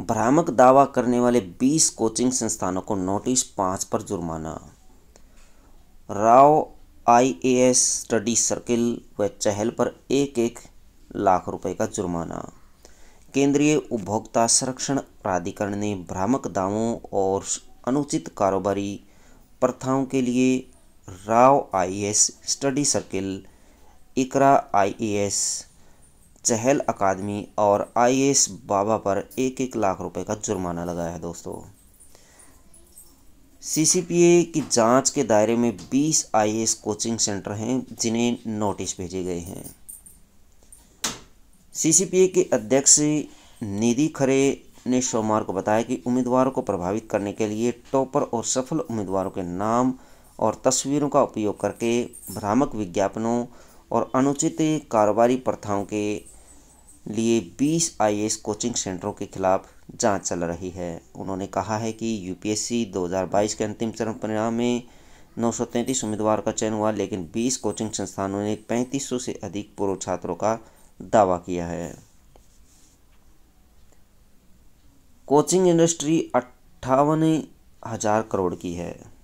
भ्रामक दावा करने वाले 20 कोचिंग संस्थानों को नोटिस पाँच पर जुर्माना राव आईएएस स्टडी सर्किल व चहल पर एक एक लाख रुपए का जुर्माना केंद्रीय उपभोक्ता संरक्षण प्राधिकरण ने भ्रामक दावों और अनुचित कारोबारी प्रथाओं के लिए Rao IAS study circle Iqra IAS Chahal academy और आई बाबा पर एक एक लाख रुपए का जुर्माना लगाया है दोस्तों सीसीपीए की जांच के दायरे में 20 आई कोचिंग सेंटर हैं जिन्हें नोटिस भेजे गए हैं सीसीपीए के अध्यक्ष निधि खरे ने सोमवार को बताया कि उम्मीदवारों को प्रभावित करने के लिए टॉपर और सफल उम्मीदवारों के नाम और तस्वीरों का उपयोग करके भ्रामक विज्ञापनों और अनुचित कारोबारी प्रथाओं के लिए 20 आई कोचिंग सेंटरों के खिलाफ जांच चल रही है उन्होंने कहा है कि यूपीएससी 2022 के अंतिम चरण परिणाम में नौ उम्मीदवार का चयन हुआ लेकिन 20 कोचिंग संस्थानों ने 3500 से अधिक पूर्व छात्रों का दावा किया है कोचिंग इंडस्ट्री अट्ठावन हज़ार करोड़ की है